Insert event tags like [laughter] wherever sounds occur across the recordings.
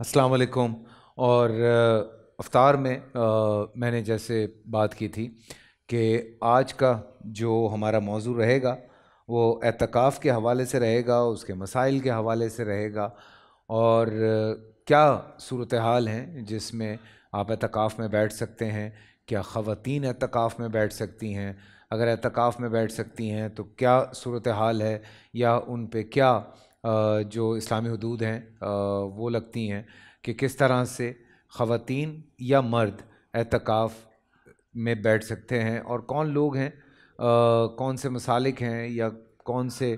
अस्सलाम वालेकुम और अफ्तार में आ, मैंने जैसे बात की थी कि आज का जो हमारा मौजू रहेगा वो एतकाफ़ के हवाले से रहेगा उसके मसाइल के हवाले से रहेगा और क्या सूरत हाल हैं जिसमें आप एतकाफ़ में बैठ सकते हैं क्या ख़वातीन एतकाफ़ में बैठ सकती हैं अगर एतकाफ़ में बैठ सकती हैं तो क्या सूरत हाल है या उन पर क्या जो इस्लामी हदूद हैं वो लगती हैं कि किस तरह से ख़वातीन या मर्द एहतकाफ़ में बैठ सकते हैं और कौन लोग हैं कौन से मसालिक हैं या कौन से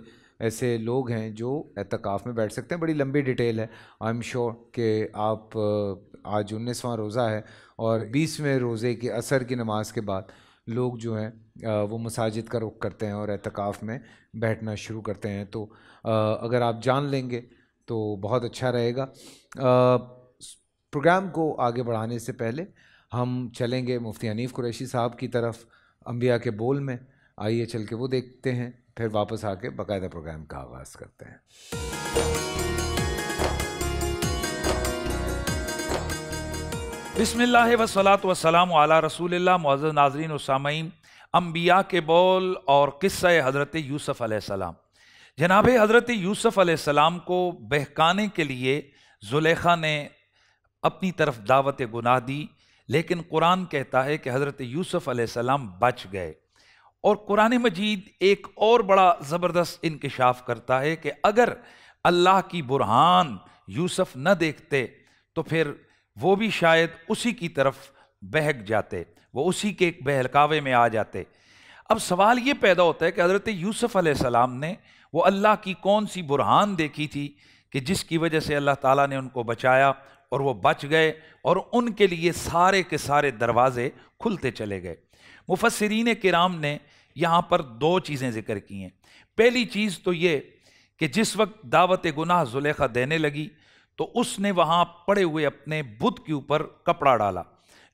ऐसे लोग हैं जो एहतकाफ़ में बैठ सकते हैं बड़ी लंबी डिटेल है आई एम श्योर कि आप आज उन्नीसवां रोज़ा है और बीसवें रोज़े के असर की नमाज के बाद लोग जो हैं वो मसाजिद का रुख करते हैं और एहतिकाफ़ में बैठना शुरू करते हैं तो अगर आप जान लेंगे तो बहुत अच्छा रहेगा प्रोग्राम को आगे बढ़ाने से पहले हम चलेंगे मुफ्ती हनीफ कुरैशी साहब की तरफ अम्बिया के बोल में आइए चल के वो देखते हैं फिर वापस आके बाकायदा प्रोग्राम का आगाज़ करते हैं सलात वसलात वसलाम आला रसूल मुअज्ज़ज़ नाजरीन सामईन अम्बिया के बोल और किस्सा हज़रत यूसुफ़ अलैहिस्सलाम जनाब हज़रत यूसुफ़ अलैहिस्सलाम को बहकाने के लिए जुलेखा ने अपनी तरफ दावत गुनाह दी लेकिन कुरान कहता है कि हज़रत यूसुफ़ अलैहिस्सलाम बच गए और कुरान मजीद एक और बड़ा ज़बरदस्त इनकशाफ करता है कि अगर अल्लाह की बुरहान यूसुफ़ न देखते तो फिर वो भी शायद उसी की तरफ बहक जाते वो उसी के एक बहलकावे में आ जाते अब सवाल ये पैदा होता है कि हज़रत यूसुफ़ सलाम ने वो अल्लाह की कौन सी बुरहान देखी थी कि जिसकी वजह से अल्लाह ताला ने उनको बचाया और वो बच गए और उनके लिए सारे के सारे दरवाज़े खुलते चले गए मुफसरीन कराम ने यहाँ पर दो चीज़ें जिक्र की हैं पहली चीज़ तो ये कि जिस वक्त दावत गुनाह जुलेखा देने लगी तो उसने वहां पड़े हुए अपने बुत के ऊपर कपड़ा डाला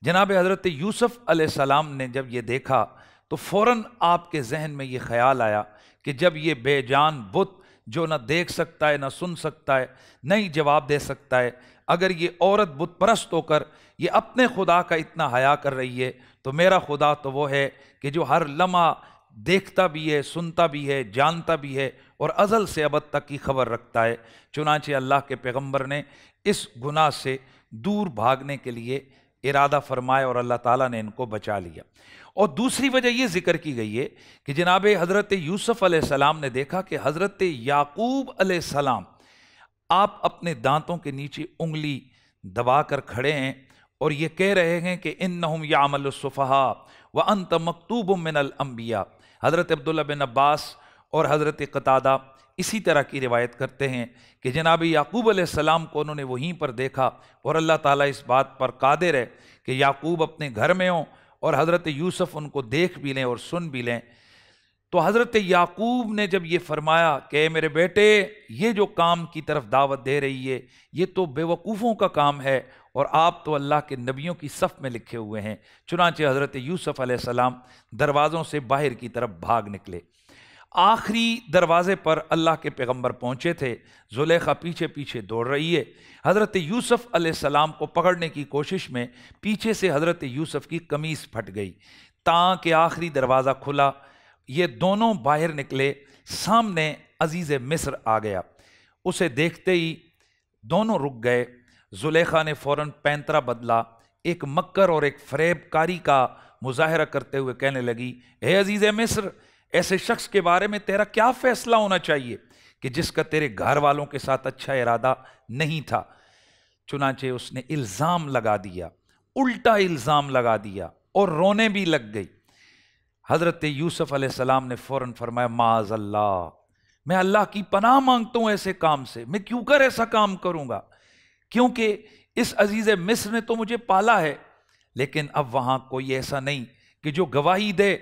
जनाब हज़रत यूसुफ अलैहिस्सलाम ने जब ये देखा तो फौरन आपके जहन में ये ख्याल आया कि जब ये बेजान बुत जो ना देख सकता है ना सुन सकता है नहीं जवाब दे सकता है अगर ये औरत बुत परस्त होकर ये अपने खुदा का इतना हया कर रही है तो मेरा खुदा तो वो है कि जो हर लम्हा देखता भी है सुनता भी है जानता भी है और अज़ल से अबद तक की खबर रखता है चुनाचे अल्लाह के पैगम्बर ने इस गुनाह से दूर भागने के लिए इरादा फरमाया और अल्लाह ताला ने इनको बचा लिया और दूसरी वजह यह जिक्र की गई है कि जनाब हज़रत यूसुफ़ सलाम ने देखा कि हज़रत याकूब सलाम आप अपने दांतों के नीचे उंगली दबा कर खड़े हैं और ये कह रहे हैं कि इन नहम या अमलसफ़ा व अंत मकतूब मिनल अम्बिया हज़रत अब्दुल्ला बिन अब्बास और हज़रत कतादा इसी तरह की रिवायत करते हैं कि जनाब याकूब आसमाम को उन्होंने वहीं पर देखा और अल्लाह ताली इस बात पर कादिर है कि याकूब अपने घर में हों और हज़रत यूसुफ़ उनको देख भी लें और सुन भी लें तो हज़रत याकूब ने जब ये फरमाया कि मेरे बेटे ये जो काम की तरफ दावत दे रही है ये तो बेवकूफ़ों का काम है और आप तो अल्लाह के नबियों की सफ़ में लिखे हुए हैं चुनाचे हज़रत यूसुफ अलैहिस्सलाम दरवाज़ों से बाहर की तरफ भाग निकले आखिरी दरवाज़े पर अल्लाह के पैगंबर पहुँचे थे जुलेखा पीछे पीछे दौड़ रही है हज़रत यूसुफ अलैहिस्सलाम को पकड़ने की कोशिश में पीछे से हज़रत यूसुफ की कमीज़ फट गई ताँ के आखिरी दरवाज़ा खुला ये दोनों बाहर निकले सामने अजीज़ मिस्र आ गया उसे देखते ही दोनों रुक गए जुलेखा ने फौरन पैंतरा बदला एक मक्कर और एक फरेबकारी का मुजाहरा करते हुए कहने लगी हे अजीज़ मिस्र ऐसे शख्स के बारे में तेरा क्या फैसला होना चाहिए कि जिसका तेरे घर वालों के साथ अच्छा इरादा नहीं था चुनाचे उसने इल्ज़ाम लगा दिया उल्टा इल्ज़ाम लगा दिया और रोने भी लग गई हज़रत यूसुफ़ सलाम ने फ़ौर फरमाया माज अल्लाह मैं अल्लाह की पनाह मांगता हूँ ऐसे काम से मैं क्यों कर ऐसा काम करूँगा क्योंकि इस अजीज मिस्र ने तो मुझे पाला है लेकिन अब वहां कोई ऐसा नहीं कि जो गवाही दे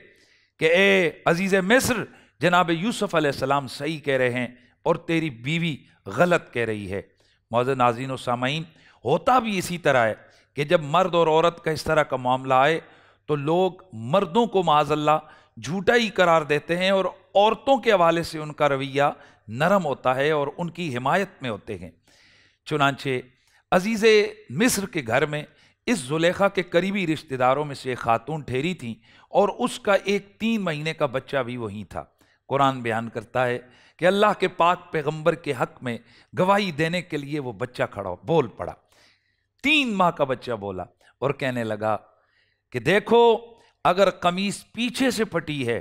कि ए अजीज मिस्र जनाब यूसुफ अलैहिस्सलाम सही कह रहे हैं और तेरी बीवी गलत कह रही है मौज नाजीन सामीन होता भी इसी तरह है कि जब मर्द और औरत का इस तरह का मामला आए तो लोग मर्दों को माजल्ला झूठा ही करार देते हैं और औरतों के हवाले से उनका रवैया नरम होता है और उनकी हिमायत में होते हैं चुनाचे अजीज़ मिस्र के घर में इस जुलेखा के करीबी रिश्तेदारों में से खातून ठहरी थी और उसका एक तीन महीने का बच्चा भी वहीं था कुरान बयान करता है कि अल्लाह के पाक पैगंबर के हक में गवाही देने के लिए वो बच्चा खड़ा बोल पड़ा तीन माह का बच्चा बोला और कहने लगा कि देखो अगर कमीज पीछे से फटी है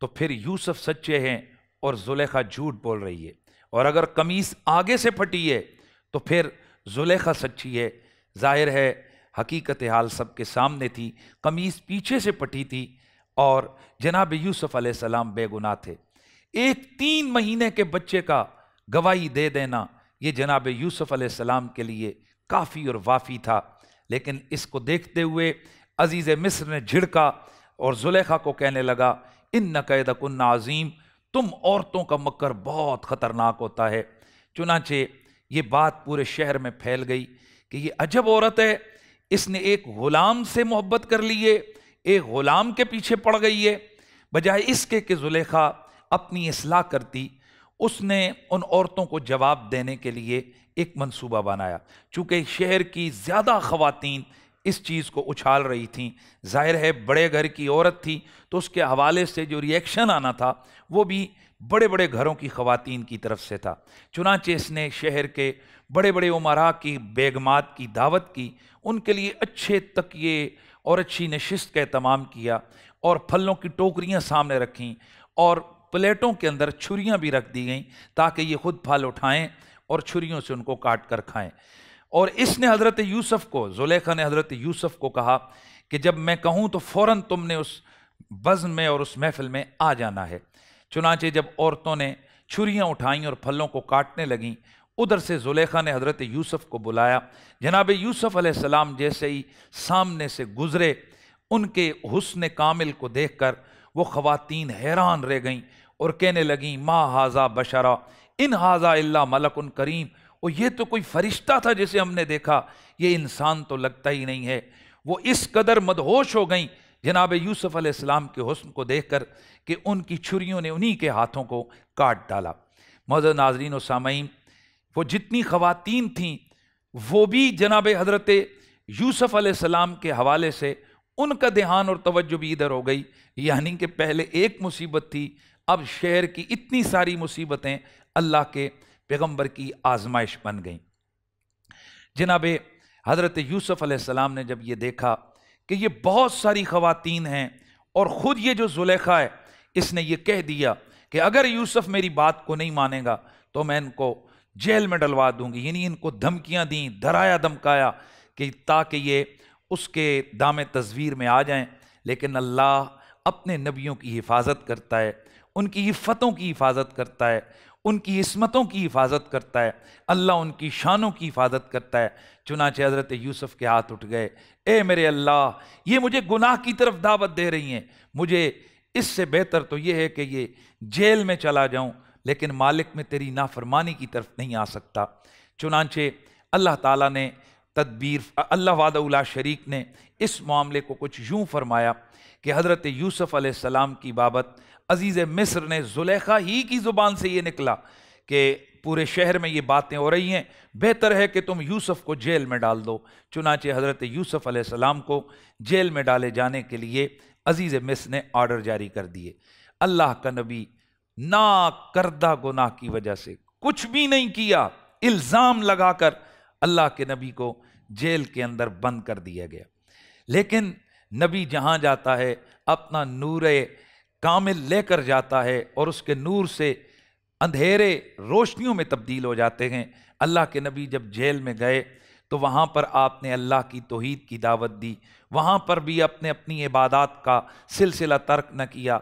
तो फिर यूसुफ सच्चे हैं और जुलेखा झूठ बोल रही है और अगर कमीज आगे से फटी है तो फिर जुलेखा सच्ची है जाहिर है हकीकत हाल सबके सामने थी कमीज़ पीछे से पटी थी और जनाब यूसुफ सलाम बेगुनाह थे एक तीन महीने के बच्चे का गवाही दे देना ये जनाब यूसुफ सलाम के लिए काफ़ी और वाफ़ी था लेकिन इसको देखते हुए अजीज़ मिस्र ने झिड़का और जुलेखा को कहने लगा इन नकैदकुन अजीम तुम औरतों का मकर बहुत ख़तरनाक होता है चुनाचे ये बात पूरे शहर में फैल गई कि ये अजब औरत है इसने एक ग़ुलाम से मोहब्बत कर ली है एक ग़ुलाम के पीछे पड़ गई है बजाय इसके कि जुलेखा अपनी असलाह करती उसने उन औरतों को जवाब देने के लिए एक मंसूबा बनाया चूँकि शहर की ज़्यादा ख़वातीन इस चीज़ को उछाल रही थी जाहिर है बड़े घर की औरत थी तो उसके हवाले से जो रिएक्शन आना था वो भी बड़े बड़े घरों की खवतान की तरफ से था चुनाचे इसने शहर के बड़े बड़े उमरा की बेगमात की दावत की उनके लिए अच्छे तकिए और अच्छी नशस्त का तमाम किया और फलों की टोकरियाँ सामने रखीं और प्लेटों के अंदर छुरियाँ भी रख दी गईं ताकि ये खुद फल उठाएँ और छुरियों से उनको काट कर खाएँ और इसने हज़रत यूसफ़ को जुलेखा ने हज़रत यूसफ़ को कहा कि जब मैं कहूँ तो फ़ौर तुमने उस वजन में और उस महफिल में आ जाना है चुनाचे जब औरतों ने छुरियाँ उठाईं और फलों को काटने लगीं उधर से जुलेखा ने हज़रत यूसुफ़ को बुलाया जनाब यूसुफ़ सलाम जैसे ही सामने से गुज़रे उनके हुस्न कामिल को देख कर वो ख़वातीन हैरान रह गईं और कहने लगीं माँ हाजा बशरा इन हाजा अल्ला मलकुन करीम और ये तो कोई फ़रिश्ता था जिसे हमने देखा ये इंसान तो लगता ही नहीं है वो इस कदर मदहोश हो गईं जनाब यूसुफ़ अलैहिस्सलाम के हुस्न को देख कर कि उनकी छुरियों ने उन्हीं के हाथों को काट डाला मज़र नाजरीन सामीन वो जितनी ख़वातीन थीं वो भी जनाब हज़रत यूसुफ़ अलैहिस्सलाम के हवाले से उनका ध्यान और तवज्जो भी इधर हो गई यानी कि पहले एक मुसीबत थी अब शहर की इतनी सारी मुसीबतें अल्लाह के पैगम्बर की आजमाइश बन गई जनाब हज़रत यूसुफ़ अलैहिस्सलाम ने जब ये देखा कि ये बहुत सारी खवतिन हैं और ख़ुद ये जो जुलेखा है इसने ये कह दिया कि अगर यूसुफ मेरी बात को नहीं मानेगा तो मैं इनको जेल में डलवा दूंगी यानी इनको धमकियां दी धराया धमकाया कि ताकि ये उसके दाम तस्वीर में आ जाएं लेकिन अल्लाह अपने नबियों की हिफाजत करता है उनकी हिफ़तों की हिफाजत करता है उनकी इसमतों की हिफाजत करता है अल्लाह उनकी शानों की हिफाजत करता है चुनाचे हज़रत यूसुफ़ के हाथ उठ गए ए मेरे अल्लाह ये मुझे गुनाह की तरफ दावत दे रही हैं मुझे इससे बेहतर तो ये है कि ये जेल में चला जाऊं लेकिन मालिक में तेरी नाफरमानी की तरफ नहीं आ सकता चुनाचे अल्लाह ताला ने तदबीर अल्लाह वादा शरीक ने इस मामले को कुछ यूँ फरमाया कि हज़रत यूसुफ़ सलाम की बाबत अजीज़ मिस्र ने जुलेखा ही की ज़ुबान से ये निकला कि पूरे शहर में ये बातें हो रही हैं बेहतर है कि तुम यूसुफ को जेल में डाल दो चुनाचे हज़रत यूसुफ सलाम को जेल में डाले जाने के लिए अजीज़ मिस ने ऑर्डर जारी कर दिए अल्लाह का नबी ना करदा गुनाह की वजह से कुछ भी नहीं किया इल्ज़ाम लगाकर अल्लाह के नबी को जेल के अंदर बंद कर दिया गया लेकिन नबी जहाँ जाता है अपना नूर कामिल लेकर जाता है और उसके नूर से अंधेरे रोशनियों में तब्दील हो जाते हैं अल्लाह के नबी जब जेल में गए तो वहाँ पर आपने अल्लाह की तोहीद की दावत दी वहाँ पर भी अपने अपनी इबादत का सिलसिला तर्क न किया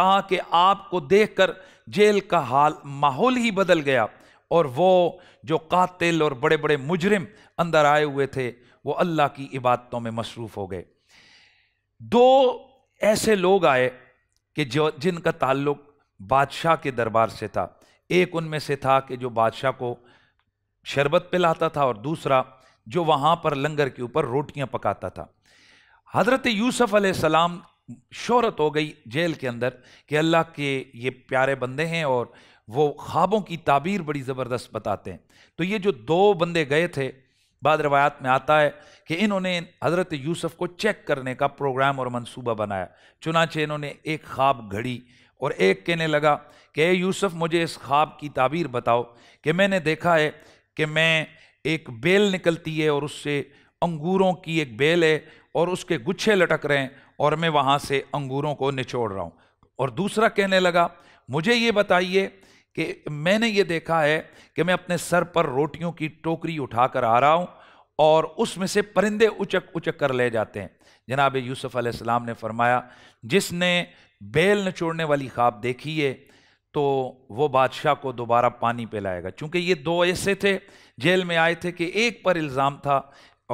ताकि आपको देखकर जेल का हाल माहौल ही बदल गया और वो जो कातिल और बड़े बड़े मुजरिम अंदर आए हुए थे वो अल्लाह की इबादतों में मसरूफ़ हो गए दो ऐसे लोग आए कि जो जिनका ताल्लुक बादशाह के दरबार से था एक उनमें से था कि जो बादशाह को शरबत पिलाता था और दूसरा जो वहाँ पर लंगर के ऊपर रोटियाँ पकाता था हज़रत यूसुफ़ सलाम शहरत हो गई जेल के अंदर कि अल्लाह के ये प्यारे बंदे हैं और वो ख्वाबों की ताबीर बड़ी ज़बरदस्त बताते हैं तो ये जो दो बंदे गए थे बाद रवायात में आता है कि इन्होंने हज़रत यूसुफ को चेक करने का प्रोग्राम और मंसूबा बनाया चुनाचे इन्होंने एक ख्वाब घड़ी और एक कहने लगा कि ए यूसुफ मुझे इस ख्वाब की ताबीर बताओ कि मैंने देखा है कि मैं एक बेल निकलती है और उससे अंगूरों की एक बेल है और उसके गुच्छे लटक रहे हैं और मैं वहाँ से अंगूरों को निचोड़ रहा हूँ और दूसरा कहने लगा मुझे ये बताइए कि मैंने ये देखा है कि मैं अपने सर पर रोटियों की टोकरी उठाकर आ रहा हूं और उसमें से परिंदे उचक उचक कर ले जाते हैं जनाब यूसुफ अलैहिस्सलाम ने फरमाया जिसने बेल छोड़ने वाली ख्वाब देखी है तो वो बादशाह को दोबारा पानी पिलाएगा चूंकि ये दो ऐसे थे जेल में आए थे कि एक पर इल्ज़ाम था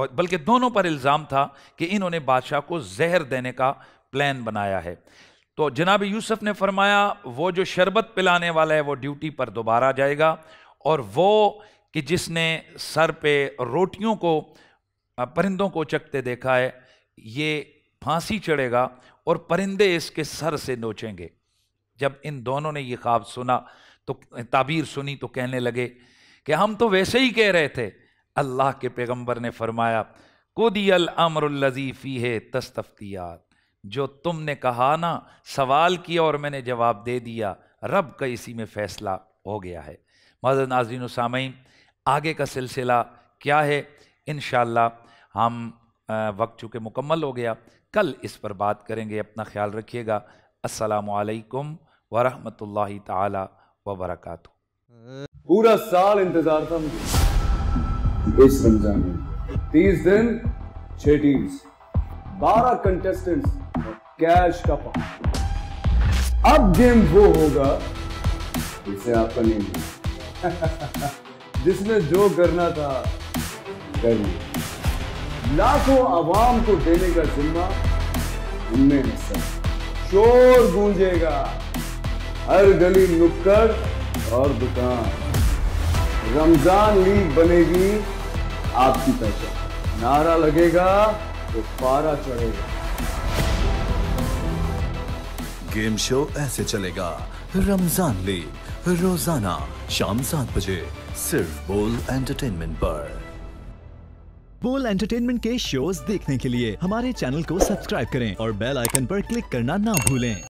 और बल्कि दोनों पर इल्ज़ाम था कि इन्होंने बादशाह को जहर देने का प्लान बनाया है तो जनाब यूसुफ ने फरमाया वो जो शरबत पिलाने वाला है वो ड्यूटी पर दोबारा जाएगा और वो कि जिसने सर पे रोटियों को परिंदों को चकते देखा है ये फांसी चढ़ेगा और परिंदे इसके सर से नोचेंगे जब इन दोनों ने ये ख्वाब सुना तो ताबीर सुनी तो कहने लगे कि हम तो वैसे ही कह रहे थे अल्लाह के पैगंबर ने फरमाया कुदियल अमरजी फ़ी है तस्तफ्तियात जो तुमने कहा ना सवाल किया और मैंने जवाब दे दिया रब का इसी में फैसला हो गया है मदर नाजीन सामीन आगे का सिलसिला क्या है इन हम वक्त चूँकि मुकम्मल हो गया कल इस पर बात करेंगे अपना ख्याल रखिएगा असलकम वरहमल तबरक पूरा साल इंतजार था मुझे इस रमजान में तीस दिन छह टीम्स बारह कंटेस्टेंट्स कैश का पावर अब गेम वो होगा जिसे आपका नहीं [laughs] जिसने जो करना था कर लिया लाखों आवाम को देने का जिम्मा उनमें हिस्सा शोर गूंजेगा हर गली नुक्कड़ और दुकान रमजान लीग बनेगी आपकी पहचान नारा लगेगा तो पारा चढ़ेगा गेम शो ऐसे चलेगा रमजान लीग रोजाना शाम सात बजे सिर्फ बोल एंटरटेनमेंट पर बोल एंटरटेनमेंट के शोज देखने के लिए हमारे चैनल को सब्सक्राइब करें और बेल आइकन पर क्लिक करना ना भूलें